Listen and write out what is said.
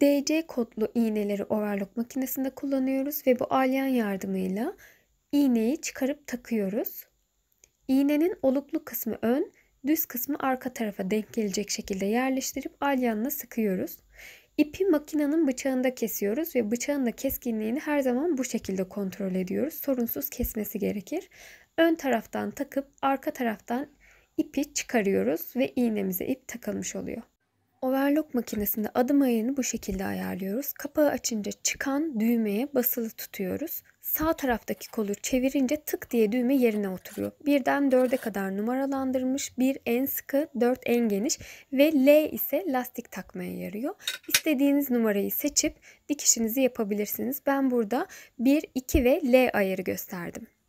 DC kodlu iğneleri overlock makinesinde kullanıyoruz ve bu alyan yardımıyla iğneyi çıkarıp takıyoruz. İğnenin oluklu kısmı ön, düz kısmı arka tarafa denk gelecek şekilde yerleştirip alyanla sıkıyoruz. İpi makinenin bıçağında kesiyoruz ve bıçağın da keskinliğini her zaman bu şekilde kontrol ediyoruz. Sorunsuz kesmesi gerekir. Ön taraftan takıp arka taraftan ipi çıkarıyoruz ve iğnemize ip takılmış oluyor. Overlock makinesinde adım ayarını bu şekilde ayarlıyoruz. Kapağı açınca çıkan düğmeye basılı tutuyoruz. Sağ taraftaki kolu çevirince tık diye düğme yerine oturuyor. Birden 4'e kadar numaralandırılmış. 1 en sıkı, 4 en geniş ve L ise lastik takmaya yarıyor. İstediğiniz numarayı seçip dikişinizi yapabilirsiniz. Ben burada 1, 2 ve L ayarı gösterdim.